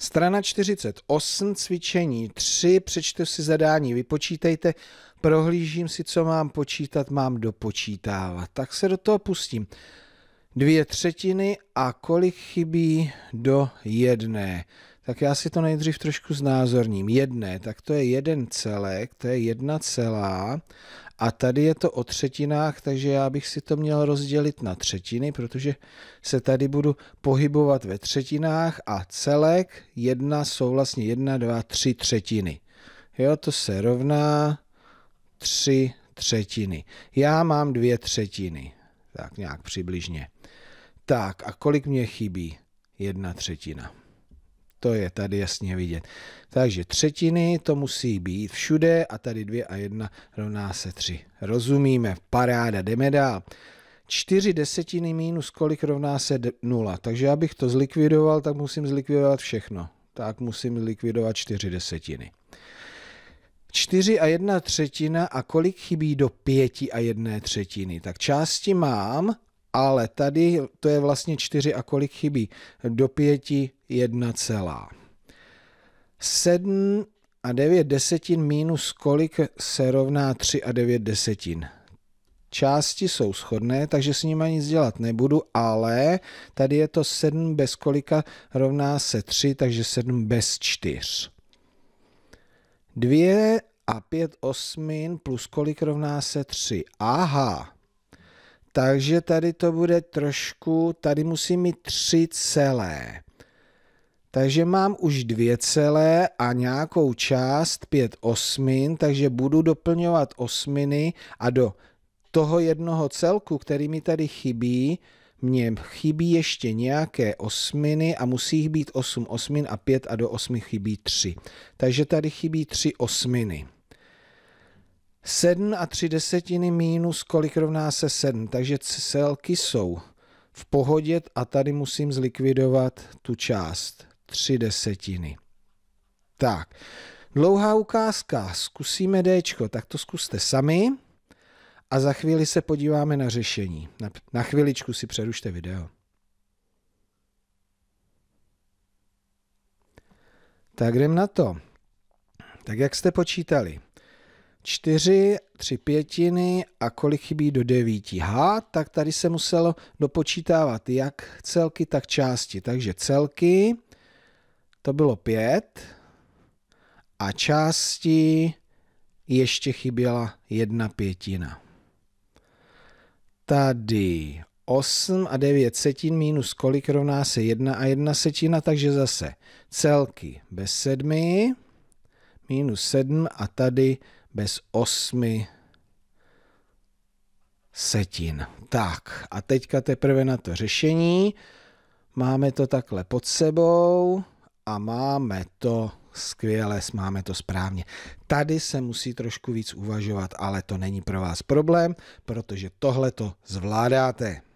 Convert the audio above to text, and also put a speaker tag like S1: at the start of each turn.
S1: Strana 48, cvičení 3, přečtu si zadání, vypočítejte, prohlížím si, co mám počítat, mám dopočítávat. Tak se do toho pustím. Dvě třetiny a kolik chybí do jedné? Tak já si to nejdřív trošku znázorním. Jedné, tak to je jeden celek, to je jedna celá a tady je to o třetinách, takže já bych si to měl rozdělit na třetiny, protože se tady budu pohybovat ve třetinách a celek jedna jsou vlastně jedna, dva, tři třetiny. Jo, to se rovná tři třetiny. Já mám dvě třetiny, tak nějak přibližně. Tak a kolik mě chybí? Jedna třetina. To je tady jasně vidět. Takže třetiny, to musí být všude a tady dvě a jedna rovná se tři. Rozumíme, paráda, jdeme dál. čtyři desetiny minus kolik rovná se nula? Takže abych to zlikvidoval, tak musím zlikvidovat všechno. Tak musím zlikvidovat čtyři desetiny. 4 a 1 třetina a kolik chybí do 5 a 1 třetiny? Tak části mám, ale tady to je vlastně 4 a kolik chybí? Do 5 1 celá. 7 a 9 desetin minus kolik se rovná 3 a 9 desetin. Části jsou shodné, takže s nimi nic dělat nebudu, ale tady je to 7 bez kolika rovná se 3, takže 7 bez 4. 2 a 5 osmin plus kolik rovná se 3. Aha, takže tady to bude trošku, tady musí mít 3 celé takže mám už dvě celé a nějakou část pět osmin, takže budu doplňovat osminy a do toho jednoho celku, který mi tady chybí, mně chybí ještě nějaké osminy a musí jich být 8 osmin a 5 a do 8 chybí 3. Takže tady chybí 3 osminy. 7 a 3 desetiny minus kolik rovná se 7, takže celky jsou v pohodě a tady musím zlikvidovat tu část. Tři desetiny. Tak, dlouhá ukázka, zkusíme D, tak to zkuste sami a za chvíli se podíváme na řešení. Na, na chviličku si přerušte video. Tak jdem na to. Tak jak jste počítali? 4, 3 pětiny a kolik chybí do 9. H, tak tady se muselo dopočítávat jak celky, tak části. Takže celky to bylo pět a části ještě chyběla jedna pětina. Tady 8 a 9 setin minus kolik rovná se 1 a 1 setina, takže zase celky bez 7, minus 7 a tady bez 8 setin. Tak a teďka teprve na to řešení. Máme to takhle pod sebou a máme to skvěle, máme to správně. Tady se musí trošku víc uvažovat, ale to není pro vás problém, protože tohle to zvládáte.